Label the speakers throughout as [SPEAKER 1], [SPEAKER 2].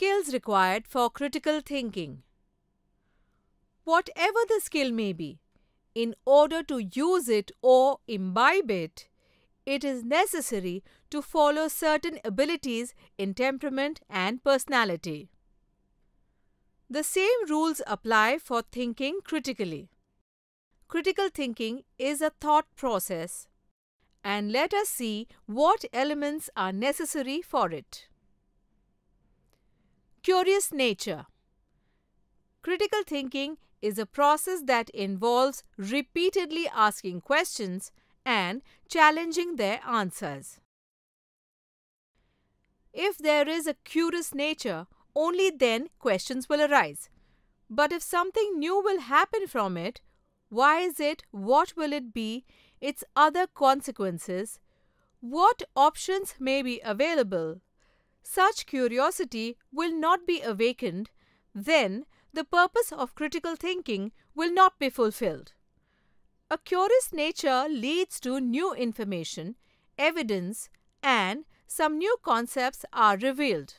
[SPEAKER 1] skills required for critical thinking. Whatever the skill may be, in order to use it or imbibe it, it is necessary to follow certain abilities in temperament and personality. The same rules apply for thinking critically. Critical thinking is a thought process and let us see what elements are necessary for it. Curious nature. Critical thinking is a process that involves repeatedly asking questions and challenging their answers. If there is a curious nature, only then questions will arise. But if something new will happen from it, why is it, what will it be, its other consequences, what options may be available, such curiosity will not be awakened, then the purpose of critical thinking will not be fulfilled. A curious nature leads to new information, evidence, and some new concepts are revealed.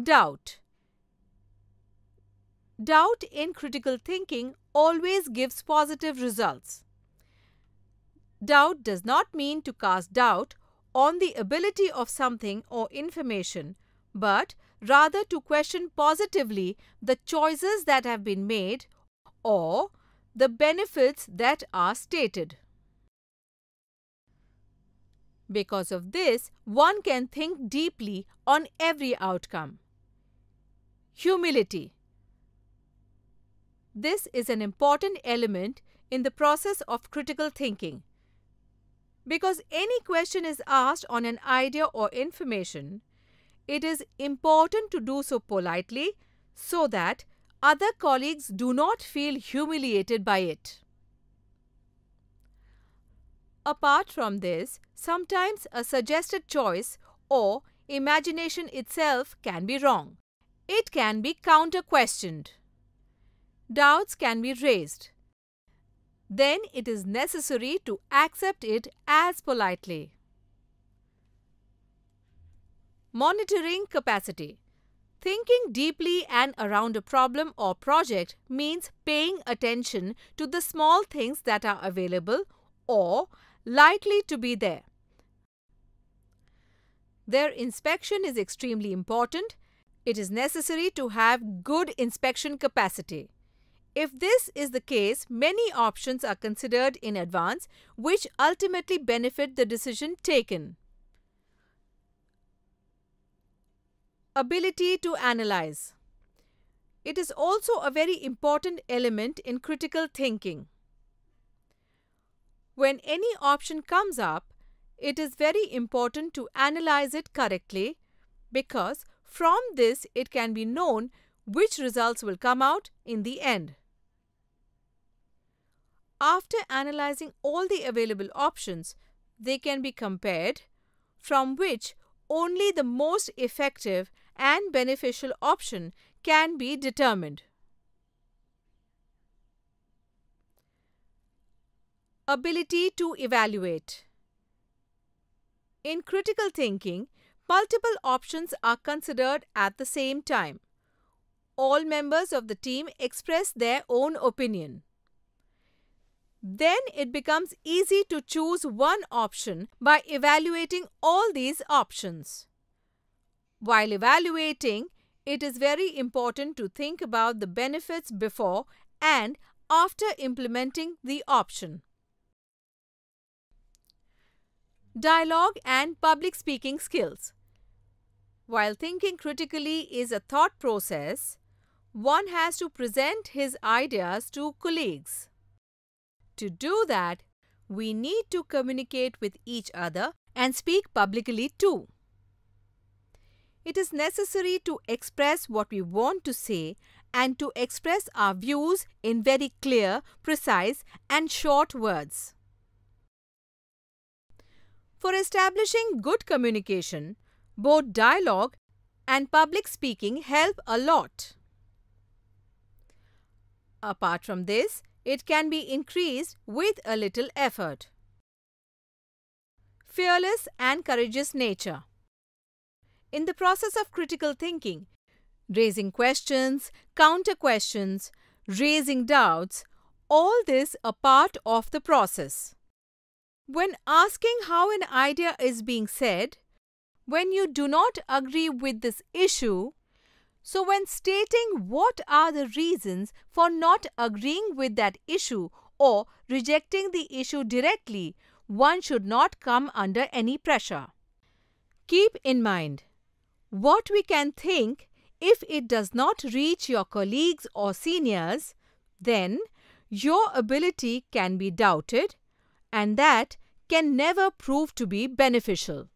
[SPEAKER 1] Doubt Doubt in critical thinking always gives positive results. Doubt does not mean to cast doubt on the ability of something or information, but rather to question positively the choices that have been made or the benefits that are stated. Because of this, one can think deeply on every outcome. Humility. This is an important element in the process of critical thinking because any question is asked on an idea or information, it is important to do so politely so that other colleagues do not feel humiliated by it. Apart from this, sometimes a suggested choice or imagination itself can be wrong. It can be counter-questioned. Doubts can be raised then it is necessary to accept it as politely. Monitoring capacity. Thinking deeply and around a problem or project means paying attention to the small things that are available or likely to be there. Their inspection is extremely important. It is necessary to have good inspection capacity. If this is the case, many options are considered in advance, which ultimately benefit the decision taken. Ability to analyze. It is also a very important element in critical thinking. When any option comes up, it is very important to analyze it correctly because from this it can be known which results will come out in the end. After analyzing all the available options, they can be compared, from which only the most effective and beneficial option can be determined. Ability to evaluate. In critical thinking, multiple options are considered at the same time. All members of the team express their own opinion. Then it becomes easy to choose one option by evaluating all these options. While evaluating, it is very important to think about the benefits before and after implementing the option. Dialogue and public speaking skills. While thinking critically is a thought process, one has to present his ideas to colleagues. To do that, we need to communicate with each other and speak publicly too. It is necessary to express what we want to say and to express our views in very clear, precise, and short words. For establishing good communication, both dialogue and public speaking help a lot. Apart from this, it can be increased with a little effort. Fearless and courageous nature. In the process of critical thinking, raising questions, counter questions, raising doubts, all this a part of the process. When asking how an idea is being said, when you do not agree with this issue, so, when stating what are the reasons for not agreeing with that issue or rejecting the issue directly, one should not come under any pressure. Keep in mind what we can think if it does not reach your colleagues or seniors, then your ability can be doubted and that can never prove to be beneficial.